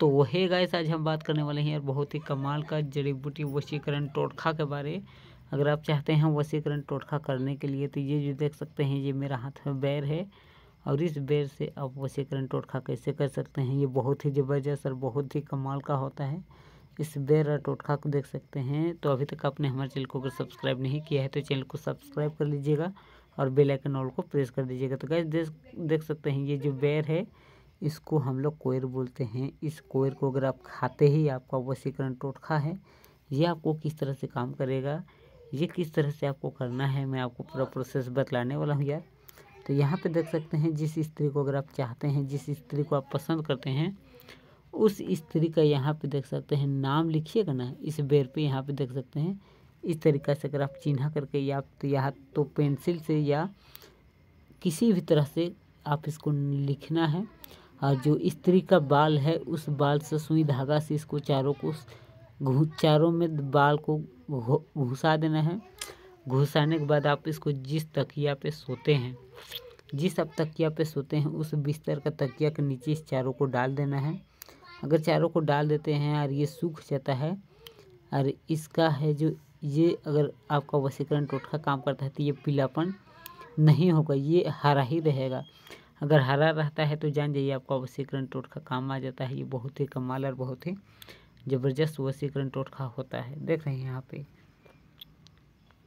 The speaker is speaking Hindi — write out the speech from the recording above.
तो वही से आज हम बात करने वाले हैं और बहुत ही कमाल का जड़ी बूटी वशीकरण टोटखा के बारे अगर आप चाहते हैं वशीकरण टोटखा करने के लिए तो ये जो देख सकते हैं ये मेरा हाथ में बैर है और इस बैर से आप वशीकरण टोटखा कैसे कर सकते हैं ये बहुत ही ज़बरदस्त और बहुत ही कमाल का होता है इस बैर और टोटखा को देख सकते हैं तो अभी तक आपने हमारे चैनल को अगर सब्सक्राइब नहीं किया है तो चैनल को सब्सक्राइब कर लीजिएगा और बेल आइकन ऑल को प्रेस कर दीजिएगा तो गैस देख सकते हैं ये जो बैर है इसको हम लोग कोयर बोलते हैं इस कोयर को अगर आप खाते ही आपका वशीकरण टोटखा है ये आपको किस तरह से काम करेगा ये किस तरह से आपको करना है मैं आपको पूरा प्रोसेस बतलाने वाला हूँ यार तो यहाँ पे देख सकते हैं जिस स्त्री को अगर आप चाहते हैं जिस स्त्री को आप पसंद करते हैं उस स्त्री का यहाँ पे देख सकते हैं नाम लिखिएगा ना इस बेर पे यहाँ पे देख सकते हैं इस तरीका से अगर आप चिन्ह करके या तो या तो पेंसिल से या किसी भी तरह से आप इसको लिखना है और जो स्त्री का बाल है उस बाल से सुई धागा से इसको चारों को चारों में बाल को घुसा देना है घुसाने के बाद आप इसको जिस तकिया पे सोते हैं जिस आप तकिया पे सोते हैं उस बिस्तर का तकिया के नीचे इस चारों को डाल देना है अगर चारों को डाल देते हैं और ये सूख जाता है और इसका है जो ये अगर आपका वसीकरण टोटका काम करता है तो ये पीलापन नहीं होगा ये हरा ही रहेगा अगर हरा रहता है तो जान जाइए आपका वसीकरण टोटका काम आ जाता है ये बहुत ही कमाल और बहुत ही ज़बरदस्त वसीकरण टोटका होता है देख रहे हैं यहाँ पे